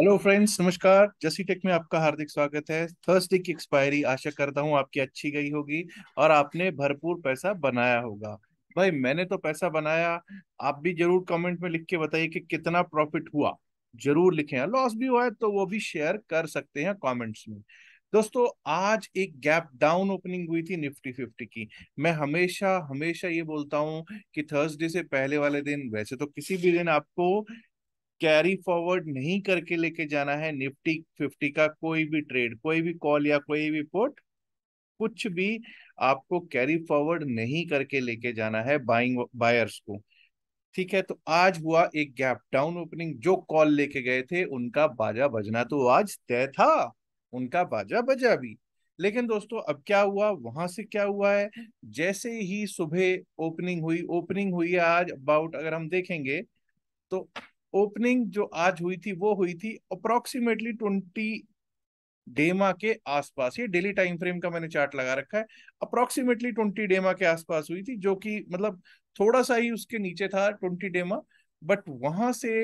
hello friends नमस्कार जसी take में आपका हार्दिक स्वागत है थर्सडे की एक्सपायरी आशा करता हूँ आपकी अच्छी गई होगी और आपने भरपूर पैसा बनाया होगा भाई मैंने तो पैसा बनाया आप भी जरूर कमेंट में लिख के बताइए कि कितना प्रॉफिट हुआ जरूर लिखें लॉस हाँ, भी हुआ है तो वो भी शेयर कर सकते हैं कमेंट्स में दोस्तों आज एक गैप डाउन ओपनिंग हुई थी निफ्टी फिफ्टी की मैं हमेशा हमेशा ये बोलता हूँ कि थर्सडे से पहले वाले दिन वैसे तो किसी भी दिन आपको कैरी फॉरवर्ड नहीं करके लेके जाना है निफ्टी फिफ्टी का कोई भी ट्रेड कोई भी कॉल या कोई भी पुट कुछ भी आपको कैरी फॉरवर्ड नहीं करके लेके जाना है बाइंग बायर्स को ठीक है तो आज हुआ एक गैप डाउन ओपनिंग जो कॉल लेके गए थे उनका बाजा बजना तो आज तय था उनका बाजा बजा भी लेकिन दोस्तों अब क्या हुआ वहां से क्या हुआ है जैसे ही सुबह ओपनिंग हुई ओपनिंग हुई आज अबाउट अगर हम देखेंगे तो ओपनिंग जो आज हुई थी वो हुई थी अप्रोक्सीमेटली ट्वेंटी डेमा के आसपास ये डेली टाइम फ्रेम का मैंने चार्ट लगा रखा है अप्रोक्सीमेटली ट्वेंटी डेमा के आसपास हुई थी जो कि मतलब थोड़ा सा ही उसके नीचे था ट्वेंटी डेमा बट वहां से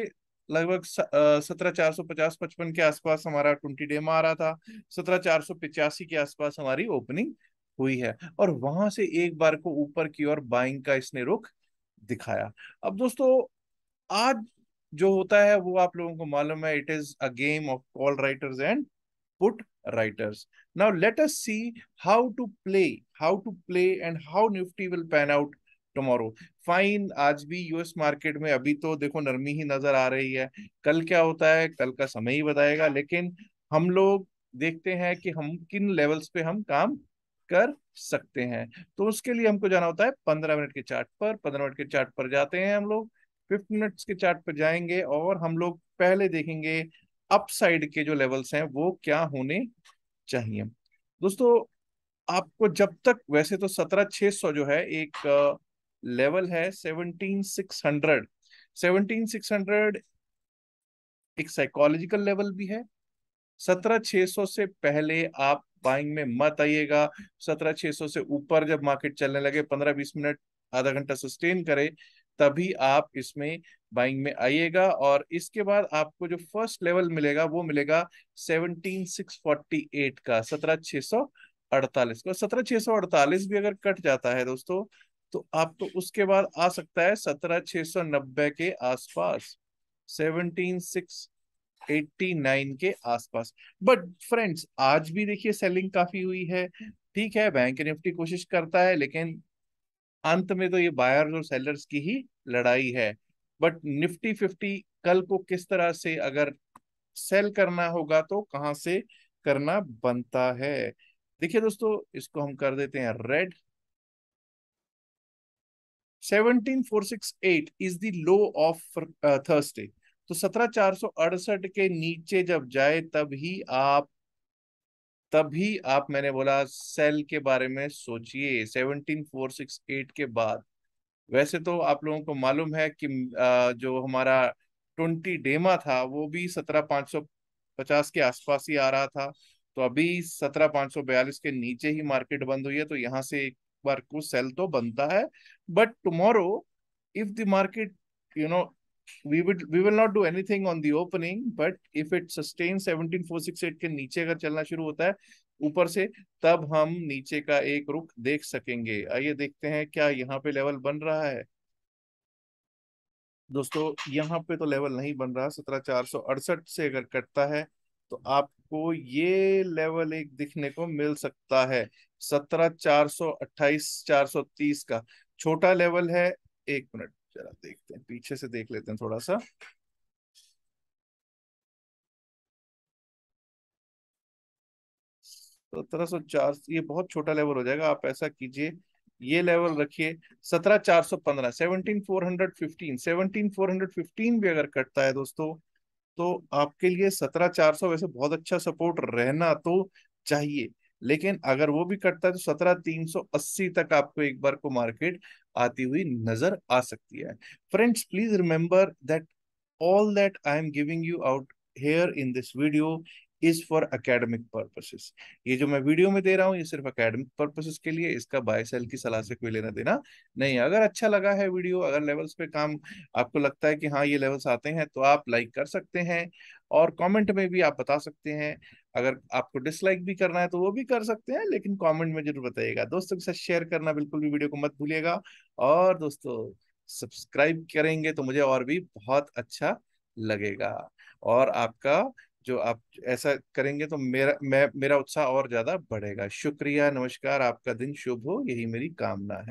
लगभग सत्रह चार सौ पचास पचपन के आसपास हमारा ट्वेंटी डेमा आ रहा था सत्रह चार सौ पिचासी के आसपास हमारी ओपनिंग हुई है और वहां से एक बार को ऊपर की ओर बाइंग का इसने रुख दिखाया अब दोस्तों आज जो होता है वो आप लोगों को मालूम है it is a game of call writers and put writers now let us see how to play how to play and how Nifty will pan out tomorrow fine आज भी यूएस मार्केट में अभी तो देखो नरमी ही नजर आ रही है कल क्या होता है कल का समय ही बताएगा लेकिन हम लोग देखते हैं कि हम किन लेवल्स पे हम काम कर सकते हैं तो उसके लिए हमको जाना होता है पंद्रह मिनट के चार्ट पर पंद्रह मिनट के चार्ट पर जाते हैं हम लोग फिफ्थ मिनट्स के चार्ट पर जाएंगे और हम लोग पहले देखेंगे अपसाइड के जो लेवल्स हैं वो क्या होने चाहिए दोस्तों आपको जब तक वैसे तो सत्रह छह सौ जो है एक लेवल है seventeen six hundred seventeen six hundred एक साइकोलॉजिकल लेवल भी है सत्रह छह सौ से पहले आप बाइंग में मत आइएगा सत्रह छह सौ से ऊपर जब मार्केट चलने लगे पंद्रह बीस मिनट आधा घंटा सस्टेन करे तभी आप इसमें बाइंग में आइएगा और इसके बाद आपको जो फर्स्ट लेवल मिलेगा वो मिलेगा सेवनटीन सिक्स फोर्टी एट का सत्रह छह सौ अड़तालीस का सत्रह छह सौ अड़तालीस भी अगर कट जाता है दोस्तों तो आपको तो उसके बाद आ सकता है सत्रह छह सौ नब्बे के आसपास सेवनटीन सिक्स एट्टी नाइन के आसपास बट फ्रेंड्स आज भी देखिए सेलिंग काफी हुई है ठीक है बैंक निफ्टी कोशिश करता है लेकिन अंत में तो ये बायर्स और सेलर्स की ही लड़ाई है बट निफ्टी फिफ्टी कल को किस तरह से अगर सेल करना होगा तो कहां से करना बनता है देखिए दोस्तों इसको हम कर देते हैं red 17468 is the low of Thursday तो सत्रह चार सौ अड़सठ के नीचे जब जाए तब ही आप तभी आप मैंने बोला सेल के बारे में सोचिए एट के बाद वैसे तो आप लोगों को मालूम है कि जो हमारा ट्वेंटी डेमा था वो भी सत्रह पाँच सौ पचास के आसपास ही आ रहा था तो अभी सत्रह पाँच सौ बयालीस के नीचे ही मार्केट बंद हुई है तो यहाँ से एक बार कुछ सेल तो बनता है but tomorrow if the market you know we would we will not do anything on the opening but if it sustains 17468 के नीचे अगर चलना शुरू होता है ऊपर से तब हम नीचे का एक रुख देख सकेंगे आइए देखते हैं क्या यहाँ पे लेवल बन रहा है दोस्तों यहाँ पे तो लेवल नहीं बन रहा सत्रह चार सौ अड़सठ से अगर कटता है तो आपको ये लेवल एक दिखने को मिल सकता है सत्रह चार सौ अट्ठाईस चार सौ तीस का छोटा लेवल है एक मिनट जरा देखते हैं पीछे से देख लेते हैं थोड़ा सा सत्रह तो सो चार ये बहुत छोटा लेवल हो जाएगा आप ऐसा कीजिए ये लेवल रखिए सत्रह चार सौ पंद्रह seventeen four hundred fifteen seventeen four hundred fifteen भी अगर कटता है दोस्तों तो आपके लिए सत्रह चार सौ वैसे बहुत अच्छा सपोर्ट रहना तो चाहिए लेकिन अगर वो भी कटता है तो सत्रह तीन सौ अस्सी तक आपको एक बार को मार्केट आती हुई नजर आ सकती है friends please remember that all that I am giving you out here in this video is for academic purposes ये जो मैं वीडियो में दे रहा हूँ ये सिर्फ अकेडमिक पर्पसेस के लिए इसका बाय सेल की सलाह से कोई लेना देना नहीं अगर अच्छा लगा है वीडियो अगर लेवल्स पे काम आपको लगता है कि हाँ ये लेवल्स आते हैं तो आप लाइक कर सकते हैं और कमेंट में भी आप बता सकते हैं अगर आपको डिसलाइक भी करना है तो वो भी कर सकते हैं लेकिन कमेंट में जरूर बताइएगा दोस्तों के साथ शेयर करना बिल्कुल भी वीडियो को मत भूलिएगा और दोस्तों सब्सक्राइब करेंगे तो मुझे और भी बहुत अच्छा लगेगा और आपका जो आप ऐसा करेंगे तो मेरा मैं मेरा उत्साह और ज्यादा बढ़ेगा शुक्रिया नमस्कार आपका दिन शुभ हो यही मेरी कामना है